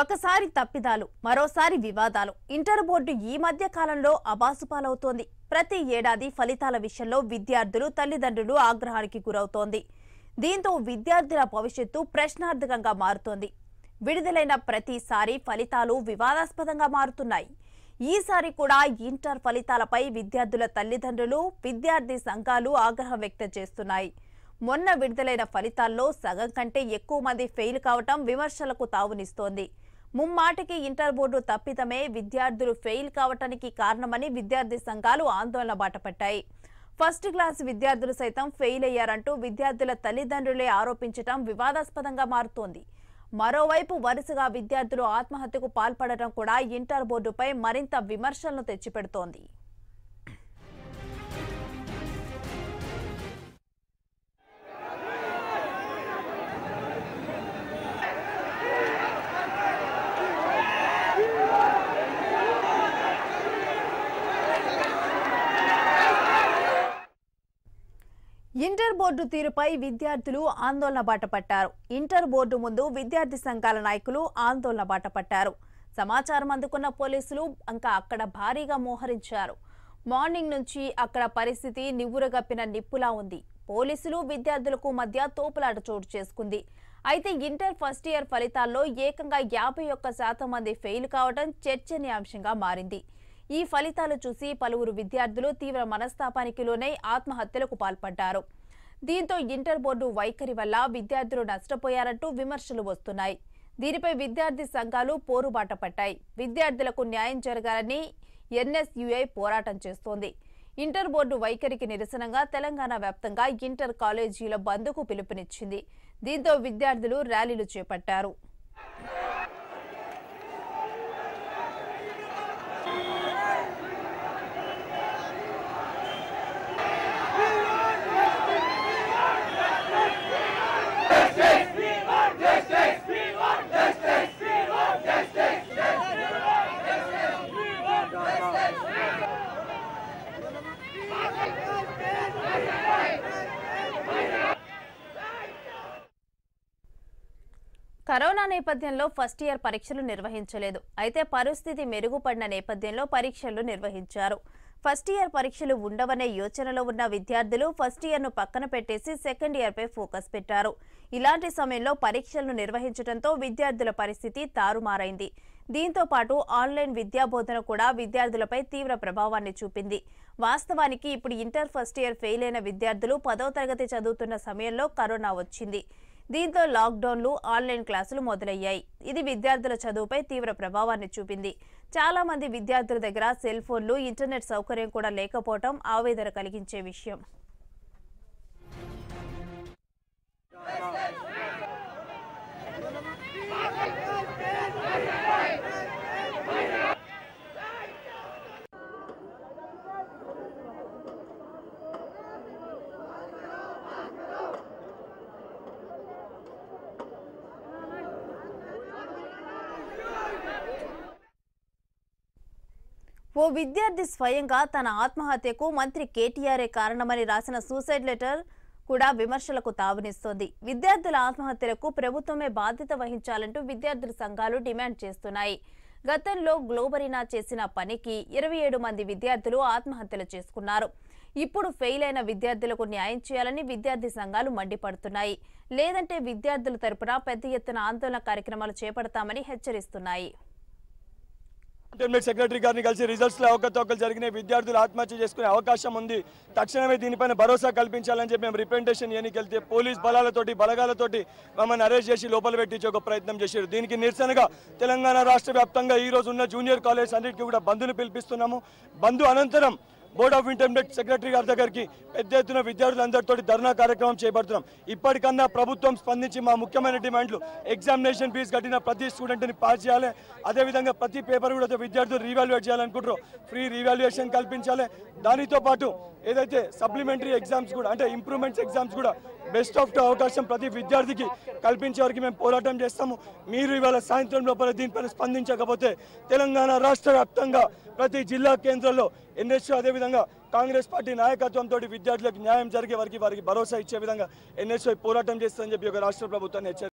ఒకసారి తప్పిదాలు మరోసారి వివాదాలు ఇంటర్ బోర్డు ఈ మధ్య కాలంలో అబాసుపాలవుతోంది ప్రతి ఏడాది ఫలితాల విషయంలో విద్యార్థులు తల్లిదండ్రులు ఆగ్రహానికి గురవుతోంది దీంతో విద్యార్థుల భవిష్యత్తు ప్రశ్నార్థకంగా మారుతోంది విడుదలైన ప్రతిసారి ఫలితాలు వివాదాస్పదంగా మారుతున్నాయి ఈసారి కూడా ఇంటర్ ఫలితాలపై విద్యార్థుల తల్లిదండ్రులు విద్యార్థి సంఘాలు ఆగ్రహం వ్యక్తం చేస్తున్నాయి మొన్న విడుదలైన ఫలితాల్లో సగం కంటే ఎక్కువ మంది ఫెయిల్ కావటం విమర్శలకు తావునిస్తోంది ముమ్మాటికి ఇంటర్ బోర్డు తప్పితమే విద్యార్థులు ఫెయిల్ కావటానికి కారణమని విద్యార్థి సంఘాలు ఆందోళన బాటపట్టాయి ఫస్ట్ క్లాస్ విద్యార్థులు సైతం ఫెయిల్ అయ్యారంటూ విద్యార్థుల తల్లిదండ్రులే ఆరోపించడం వివాదాస్పదంగా మారుతోంది మరోవైపు వరుసగా విద్యార్థులు ఆత్మహత్యకు పాల్పడటం కూడా ఇంటర్ బోర్డుపై మరింత విమర్శలను తెచ్చిపెడుతోంది ఇంటర్ బోర్డు తీరుపై విద్యార్థులు ఆందోళన బాట పట్టారు ఇంటర్ బోర్డు ముందు విద్యార్థి సంఘాల నాయకులు ఆందోళన బాట పట్టారు సమాచారం అందుకున్న పోలీసులు ఇంకా అక్కడ భారీగా మోహరించారు మార్నింగ్ నుంచి అక్కడ పరిస్థితి నివ్వురగప్పిన నిప్పులా ఉంది పోలీసులు విద్యార్థులకు మధ్య తోపులాట చోటు చేసుకుంది అయితే ఇంటర్ ఫస్ట్ ఇయర్ ఫలితాల్లో ఏకంగా యాభై ఒక్క శాతం మంది ఫెయిల్ కావడం చర్చనీయాంశంగా మారింది ఈ ఫలితాలు చూసి పలువురు విద్యార్థులు తీవ్ర మనస్తాపానికి లోనై ఆత్మహత్యలకు పాల్పడ్డారు దీంతో ఇంటర్ బోర్డు వైఖరి వల్ల విద్యార్థులు నష్టపోయారంటూ విమర్శలు వస్తున్నాయి దీనిపై విద్యార్థి సంఘాలు పోరుబాట పట్టాయి విద్యార్థులకు న్యాయం జరగాలని ఎన్ఎస్యుఐ పోరాటం చేస్తోంది ఇంటర్ బోర్డు వైఖరికి నిరసనగా తెలంగాణ వ్యాప్తంగా ఇంటర్ కాలేజీల బంద్కు పిలుపునిచ్చింది దీంతో విద్యార్థులు ర్యాలీలు చేపట్టారు కరోనా నేపథ్యంలో ఫస్ట్ ఇయర్ పరీక్షలు నిర్వహించలేదు అయితే పరిస్థితి మెరుగుపడిన నేపథ్యంలో పరీక్షలు నిర్వహించారు ఫస్ట్ ఇయర్ పరీక్షలు ఉండవనే యోచనలో ఉన్న విద్యార్థులు ఫస్ట్ ఇయర్ను పక్కన పెట్టేసి సెకండ్ ఇయర్పై ఫోకస్ పెట్టారు ఇలాంటి సమయంలో పరీక్షలను నిర్వహించడంతో విద్యార్థుల పరిస్థితి తారుమారైంది దీంతో పాటు ఆన్లైన్ విద్యాబోధన కూడా విద్యార్థులపై తీవ్ర ప్రభావాన్ని చూపింది వాస్తవానికి ఇప్పుడు ఇంటర్ ఫస్ట్ ఇయర్ ఫెయిల్ అయిన విద్యార్థులు పదో తరగతి చదువుతున్న సమయంలో కరోనా వచ్చింది దీంతో లాక్డౌన్లు ఆన్లైన్ క్లాసులు మొదలయ్యాయి ఇది విద్యార్థుల చదువుపై తీవ్ర ప్రభావాన్ని చూపింది చాలా మంది విద్యార్థుల దగ్గర సెల్ ఫోన్లు ఇంటర్నెట్ సౌకర్యం కూడా లేకపోవడం ఆవేదన కలిగించే విషయం ఓ విద్యార్థి స్వయంగా తన ఆత్మహత్యకు మంత్రి కేటీఆర్ఏ కారణమని రాసిన సూసైడ్ లెటర్ కూడా విమర్శలకు తావునిస్తోంది విద్యార్థుల ఆత్మహత్యలకు ప్రభుత్వమే బాధ్యత వహించాలంటూ విద్యార్థుల సంఘాలు డిమాండ్ చేస్తున్నాయి గతంలో గ్లోబరీనా చేసిన పనికి ఇరవై ఏడు మంది విద్యార్థులు ఆత్మహత్యలు చేసుకున్నారు ఇప్పుడు ఫెయిల్ అయిన విద్యార్థులకు న్యాయం చేయాలని విద్యార్థి సంఘాలు మండిపడుతున్నాయి లేదంటే విద్యార్థుల తరపున పెద్ద ఎత్తున ఆందోళన కార్యక్రమాలు చేపడతామని హెచ్చరిస్తున్నాయి ఇంటర్మీడియట్ సెక్రటరీ గారిని కలిసి లో అవకతవకలు జరిగినాయి విద్యార్థులు ఆత్మహత్య చేసుకునే అవకాశం ఉంది తక్షణమే దీనిపైన భరోసా కల్పించాలని చెప్పి మేము రిప్రజెంటేషన్ ఎన్నికెళ్తే పోలీస్ బలాలతోటి బలగాలతోటి మమ్మల్ని అరెస్ట్ చేసి లోపల పెట్టించే ఒక ప్రయత్నం చేశారు దీనికి నిరసనగా తెలంగాణ రాష్ట్ర వ్యాప్తంగా రోజు ఉన్న జూనియర్ కాలేజ్ అన్నిటికీ కూడా బంధులు పిలిపిస్తున్నాము బంధు అనంతరం బోర్డ్ ఆఫ్ ఇంటర్మీడియట్ సెక్రటరీ గారి దగ్గరికి పెద్ద ఎత్తున విద్యార్థులందరితో ధర్నా కార్యక్రమం చేపడుతున్నాం ఇప్పటికన్నా ప్రభుత్వం స్పందించి మా ముఖ్యమైన డిమాండ్లు ఎగ్జామినేషన్ ఫీజు కట్టిన ప్రతి స్టూడెంట్ని పాస్ చేయాలి అదేవిధంగా ప్రతి పేపర్ కూడా విద్యార్థులు రీవాల్యుయేట్ చేయాలనుకుంటారు ఫ్రీ రీవాల్యుయేషన్ కల్పించాలి దానితో పాటు ఏదైతే సప్లిమెంటరీ ఎగ్జామ్స్ కూడా అంటే ఇంప్రూవ్మెంట్స్ ఎగ్జామ్స్ కూడా బెస్ట్ ఆఫ్ అవకాశం ప్రతి విద్యార్థికి కల్పించే వరకు మేము పోరాటం చేస్తాము మీరు ఇవాళ సాయంత్రం లోపల దీనిపైన స్పందించకపోతే తెలంగాణ రాష్ట్ర వ్యాప్తంగా ప్రతి జిల్లా కేంద్రంలో ఎన్ఎస్యూ అదేవిధంగా కాంగ్రెస్ పార్టీ నాయకత్వంతో విద్యార్థులకు న్యాయం జరిగే వారికి వారికి భరోసా ఇచ్చే విధంగా ఎన్ఎస్ఓ పోరాటం చేస్తుందని చెప్పి ఒక రాష్ట్ర ప్రభుత్వాన్ని హెచ్చరి